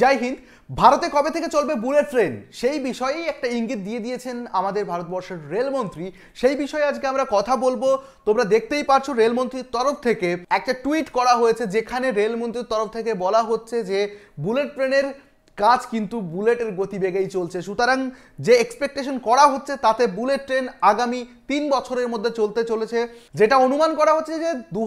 জয় হিন্দ ভারতে কবে থেকে চলবে বুলেট ট্রেন সেই বিষয়েই একটা ইঙ্গিত দিয়ে দিয়েছেন আমাদের ভারতবর্ষের রেলমন্ত্রী সেই বিষয়ে আজকে আমরা কথা বলবো তোমরা দেখতেই পাচ্ছ রেলমন্ত্রীর তরফ থেকে একটা টুইট করা হয়েছে যেখানে রেলমন্ত্রীর তরফ থেকে বলা হচ্ছে যে বুলেট ট্রেনের কাজ কিন্তু বুলেটের গতিবেগেই চলছে সুতরাং যে এক্সপেকটেশন করা হচ্ছে তাতে বুলেট ট্রেন আগামী তিন বছরের মধ্যে চলতে চলেছে যেটা অনুমান করা হচ্ছে যে দু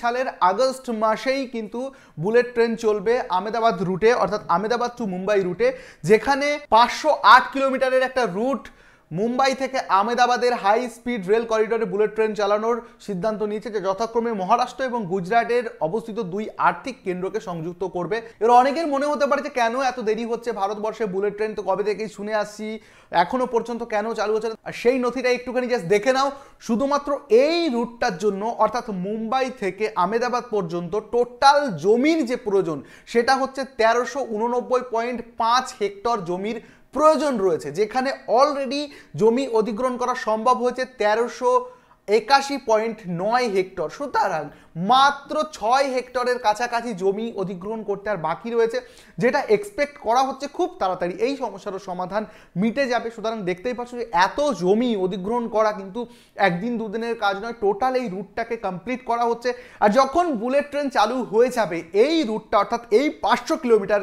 সালের আগস্ট মাসেই কিন্তু বুলেট ট্রেন চলবে আমেদাবাদ রুটে অর্থাৎ আমেদাবাদ টু মুম্বাই রুটে যেখানে পাঁচশো কিলোমিটারের একটা রুট মুম্বাই থেকে আমেদাবাদের হাই স্পিড রেল করিডোরে বুলেট ট্রেন চালানোর সিদ্ধান্ত নিয়েছে যে যথাক্রমে মহারাষ্ট্র এবং গুজরাটের অবস্থিত দুই আর্থিক কেন্দ্রকে সংযুক্ত করবে এর অনেকের মনে হতে পারে যে কেন এত দেরি হচ্ছে ভারতবর্ষে বুলেট ট্রেন তো কবে থেকেই শুনে আসছি এখনো পর্যন্ত কেন চালু হচ্ছে আর সেই নথিটা একটুখানি জাস্ট দেখে নাও শুধুমাত্র এই রুটটার জন্য অর্থাৎ মুম্বাই থেকে আমেদাবাদ পর্যন্ত টোটাল জমির যে প্রয়োজন সেটা হচ্ছে তেরোশো উননব্বই পয়েন্ট পাঁচ হেক্টর জমির প্রয়োজন রয়েছে যেখানে অলরেডি জমি অধিগ্রহণ করা সম্ভব হয়েছে তেরোশো একাশি পয়েন্ট নয় হেক্টর সুতরাং মাত্র ছয় হেক্টরের কাছাকাছি জমি অধিগ্রহণ করতে আর বাকি রয়েছে যেটা এক্সপেক্ট করা হচ্ছে খুব তাড়াতাড়ি এই সমস্যারও সমাধান মিটে যাবে সুতরাং দেখতেই পাচ্ছ যে এত জমি অধিগ্রহণ করা কিন্তু একদিন দুদিনের কাজ নয় টোটাল এই রুটটাকে কমপ্লিট করা হচ্ছে আর যখন বুলেট ট্রেন চালু হয়ে যাবে এই রুটটা অর্থাৎ এই পাঁচশো কিলোমিটার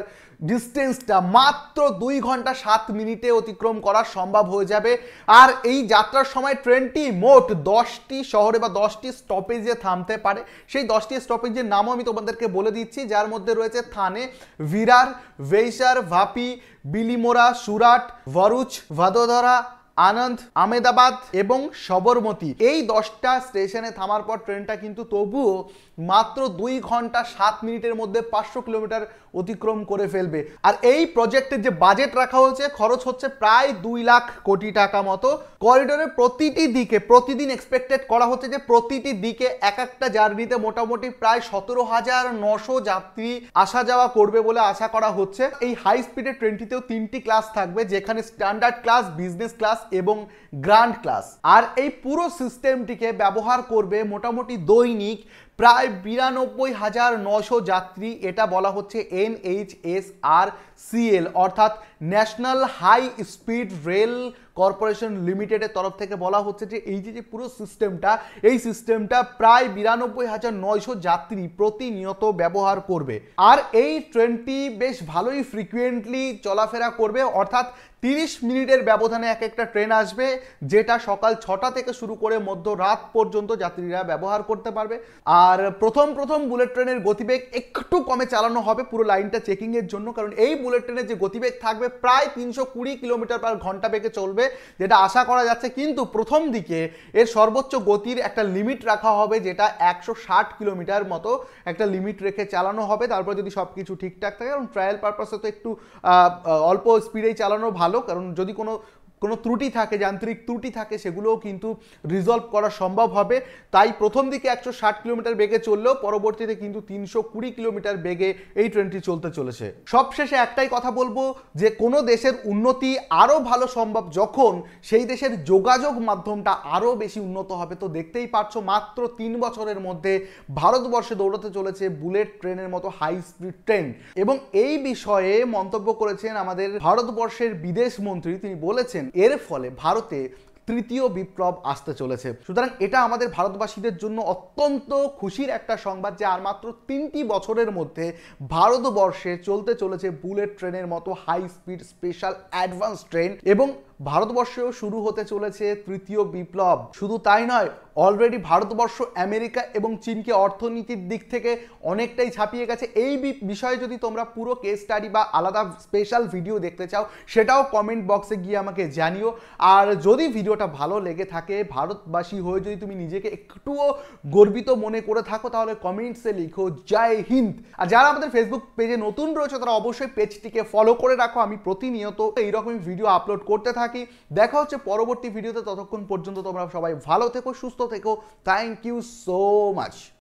ডিস্টেন্সটা মাত্র দুই ঘন্টা সাত মিনিটে অতিক্রম করা সম্ভব হয়ে যাবে আর এই যাত্রার সময় ট্রেনটি মোট দশটি শহরে বা দশটি স্টপেজে থামতে পারে সেই দশটি স্টপেজের নামও আমি তোমাদেরকে বলে দিচ্ছি যার মধ্যে রয়েছে থানে ভিরার ভেইসার ভাপি বিলিমোরা সুরাট ভরুচ ভাদোধরা আনন্দ আমেদাবাদ এবং সবরমতী এই দশটা স্টেশনে থামার পর ট্রেনটা কিন্তু তবুও মাত্র দুই ঘন্টা সাত মিনিটের মধ্যে পাঁচশো কিলোমিটার অতিক্রম করে ফেলবে আর এই প্রজেক্টের যে বাজেট রাখা হয়েছে খরচ হচ্ছে প্রায় দুই লাখ কোটি টাকা মতো করিডোরের প্রতিটি দিকে প্রতিদিন এক্সপেক্টেড করা হচ্ছে যে প্রতিটি দিকে এক একটা জার্নিতে মোটামুটি প্রায় সতেরো হাজার নশো যাত্রী আসা যাওয়া করবে বলে আশা করা হচ্ছে এই হাই স্পিডের ট্রেনটিতেও তিনটি ক্লাস থাকবে যেখানে স্ট্যান্ডার্ড ক্লাস বিজনেস ক্লাস এবং গ্রান্ড ক্লাস আর এই পুরো সিস্টেমটিকে ব্যবহার করবে মোটামুটি দৈনিক প্রায় বিরানব্বই হাজার নশো যাত্রী এটা বলা হচ্ছে এস আর সিএল অর্থাৎ national high speed rail corporation লিমিটেডের তরফ থেকে বলা হচ্ছে যে এই যে পুরো সিস্টেমটা এই সিস্টেমটা প্রায় বিরানব্বই হাজার নয়শো যাত্রী প্রতিনিয়ত ব্যবহার করবে আর এই ট্রেনটি বেশ ভালোই ফ্রিকুয়েন্টলি চলাফেরা করবে অর্থাৎ তিরিশ মিনিটের ব্যবধানে এক একটা ট্রেন আসবে যেটা সকাল ছটা থেকে শুরু করে মধ্য রাত পর্যন্ত যাত্রীরা ব্যবহার করতে পারবে আর আর প্রথম প্রথম বুলেট ট্রেনের গতিবেগ একটু কমে চালানো হবে পুরো লাইনটা চেকিংয়ের জন্য কারণ এই বুলেট ট্রেনের যে গতিবেগ থাকবে প্রায় তিনশো কুড়ি কিলোমিটার পার ঘন্টা বেগে চলবে যেটা আশা করা যাচ্ছে কিন্তু প্রথম দিকে এর সর্বোচ্চ গতির একটা লিমিট রাখা হবে যেটা একশো ষাট কিলোমিটার মতো একটা লিমিট রেখে চালানো হবে তারপর যদি সব কিছু ঠিকঠাক থাকে কারণ ট্রায়াল পারপাসে তো একটু অল্প স্পিডেই চালানো ভালো কারণ যদি কোনো কোনো ত্রুটি থাকে যান্ত্রিক ত্রুটি থাকে সেগুলোও কিন্তু রিজলভ করা সম্ভব হবে তাই প্রথম দিকে একশো ষাট কিলোমিটার বেগে চললেও পরবর্তীতে কিন্তু তিনশো কুড়ি কিলোমিটার বেগে এই ট্রেনটি চলতে চলেছে সবশেষে একটাই কথা বলবো যে কোনো দেশের উন্নতি আরও ভালো সম্ভব যখন সেই দেশের যোগাযোগ মাধ্যমটা আরও বেশি উন্নত হবে তো দেখতেই পারছো মাত্র তিন বছরের মধ্যে ভারতবর্ষে দৌড়াতে চলেছে বুলেট ট্রেনের মতো হাই স্পিড ট্রেন এবং এই বিষয়ে মন্তব্য করেছেন আমাদের ভারতবর্ষের বিদেশ মন্ত্রী তিনি বলেছেন এর ফলে ভারতে তৃতীয় বিপ্লব আসতে চলেছে সুতরাং এটা আমাদের ভারতবাসীদের জন্য অত্যন্ত খুশির একটা সংবাদ যে আর মাত্র তিনটি বছরের মধ্যে ভারতবর্ষে চলতে চলেছে বুলেট ট্রেনের মতো high speed special advance train এবং ভারতবর্ষেও শুরু হতে চলেছে তৃতীয় বিপ্লব শুধু তাই নয় অলরেডি ভারতবর্ষ আমেরিকা এবং চীনকে অর্থনীতির দিক থেকে অনেকটাই ছাপিয়ে গেছে এই বিষয়ে যদি তোমরা পুরো কেস স্টাডি বা আলাদা স্পেশাল ভিডিও দেখতে চাও সেটাও কমেন্ট বক্সে গিয়ে আমাকে জানিও আর যদি ভিডিওটা ভালো লেগে থাকে ভারতবাসী হয়ে যদি তুমি নিজেকে একটুও গর্বিত মনে করে থাকো তাহলে কমেন্টসে লিখো জয় হিন্দ আর যারা আমাদের ফেসবুক পেজে নতুন রয়েছে তারা অবশ্যই পেজটিকে ফলো করে রাখো আমি প্রতিনিয়ত এইরকমই ভিডিও আপলোড করতে থাকি থাকি দেখা হচ্ছে পরবর্তী ভিডিওতে ততক্ষণ পর্যন্ত তোমরা সবাই ভালো থেকো সুস্থ থেকো থ্যাংক ইউ সো মাচ